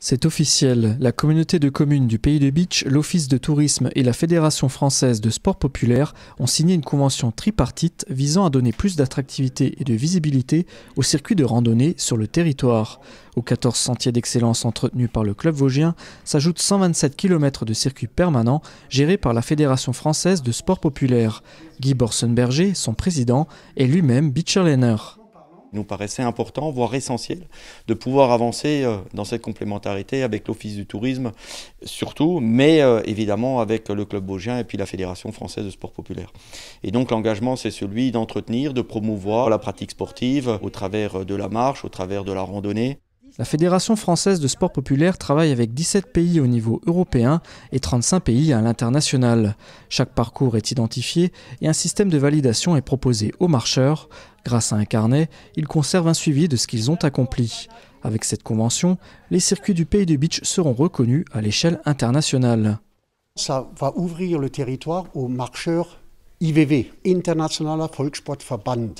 C'est officiel, la communauté de communes du Pays de Beach, l'Office de tourisme et la Fédération française de sport populaire ont signé une convention tripartite visant à donner plus d'attractivité et de visibilité au circuit de randonnée sur le territoire. Aux 14 sentiers d'excellence entretenus par le club vosgien s'ajoutent 127 km de circuits permanents gérés par la Fédération française de sport populaire. Guy Borsenberger, son président, est lui-même Lenner. Il nous paraissait important, voire essentiel, de pouvoir avancer euh, dans cette complémentarité avec l'Office du tourisme surtout, mais euh, évidemment avec le Club Baugien et puis la Fédération française de sport populaire. Et donc l'engagement, c'est celui d'entretenir, de promouvoir la pratique sportive au travers euh, de la marche, au travers de la randonnée. La Fédération française de sport populaire travaille avec 17 pays au niveau européen et 35 pays à l'international. Chaque parcours est identifié et un système de validation est proposé aux marcheurs. Grâce à un carnet, ils conservent un suivi de ce qu'ils ont accompli. Avec cette convention, les circuits du pays de beach seront reconnus à l'échelle internationale. Ça va ouvrir le territoire aux marcheurs IVV, Internationaler Volkssportverband.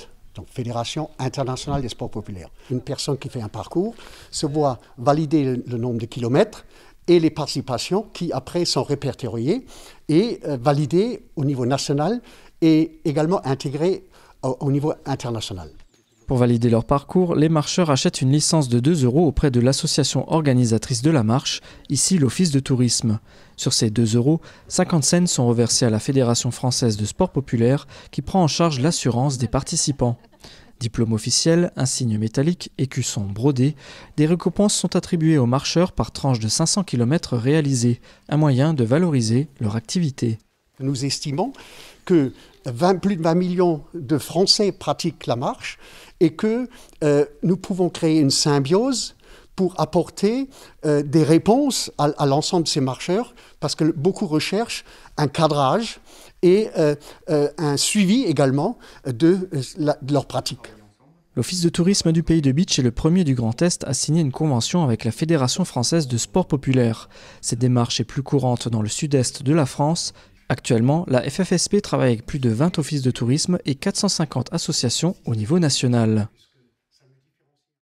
Fédération internationale des sports populaires. Une personne qui fait un parcours se voit valider le, nombre de kilomètres et les participations qui après sont répertoriées et euh, validées au niveau national et également intégrées au, niveau international. Pour valider leur parcours, les marcheurs achètent une licence de 2 euros auprès de l'association organisatrice de la marche, ici l'Office de tourisme. Sur ces 2 euros, 50 scènes sont reversés à la Fédération française de sport populaire qui prend en charge l'assurance des participants. Diplôme officiel, insigne métallique, écusson brodé, des récompenses sont attribuées aux marcheurs par tranche de 500 km réalisés, un moyen de valoriser leur activité. Nous estimons que plus de 20 millions de Français pratiquent la marche et que euh, nous pouvons créer une symbiose pour apporter euh, des réponses à, l'ensemble de ces marcheurs, parce que beaucoup recherchent un cadrage et euh, euh, un suivi également de, de leurs pratiques. L'Office de tourisme du pays de Beach est le premier du Grand Est à signer une convention avec la Fédération française de sport populaire. Cette démarche est plus courante dans le sud-est de la France. Actuellement, la FFSP travaille avec plus de 20 offices de tourisme et 450 associations au niveau national.